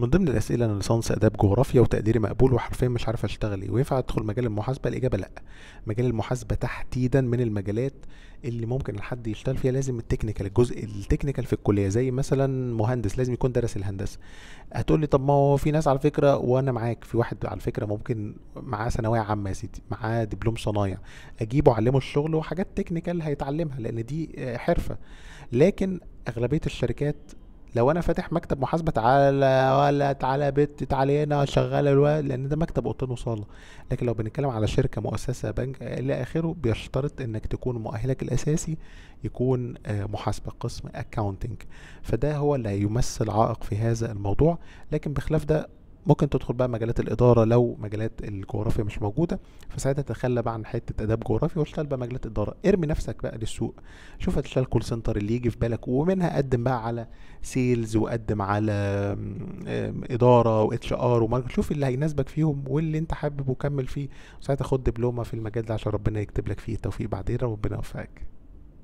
من ضمن الاسئله انا ليسانس اداب جغرافيا وتقديري مقبول وحرفيا مش عارف اشتغل ايه وينفع ادخل مجال المحاسبه الاجابه لا مجال المحاسبه تحديدا من المجالات اللي ممكن الحد يشتغل فيها لازم التكنيكال الجزء التكنيكال في الكليه زي مثلا مهندس لازم يكون درس الهندسه هتقول لي طب ما هو في ناس على فكره وانا معاك في واحد على فكره ممكن معاه ثانويه عامه يا سيدي معاه دبلوم صنايع اجيبه اعلمه الشغل وحاجات تكنيكال هيتعلمها لان دي حرفه لكن اغلبيه الشركات لو انا فاتح مكتب محاسبه تعالى ولا تعالى بت تعالى هنا شغاله الواد لان ده مكتب اوضتين وصاله لكن لو بنتكلم على شركه مؤسسه بنك الى اخره بيشترط انك تكون مؤهلك الاساسي يكون آه، محاسبه قسم اكاونتنج فده هو اللي هيمثل عائق في هذا الموضوع لكن بخلاف ده ممكن تدخل بقى مجالات الإدارة لو مجالات الجغرافيا مش موجودة فساعتها تتخلى بقى عن حتة آداب جغرافيا واشتغل بقى مجالات إدارة ارمي نفسك بقى للسوق شوف هتشتغل كول سنتر اللي يجي في بالك ومنها قدم بقى على سيلز وقدم على إدارة واتش ار وماركت شوف اللي هيناسبك فيهم واللي أنت حابب وكمل فيه وساعتها خد دبلومة في المجال ده عشان ربنا يكتب لك فيه التوفيق بعدين ربنا يوفقك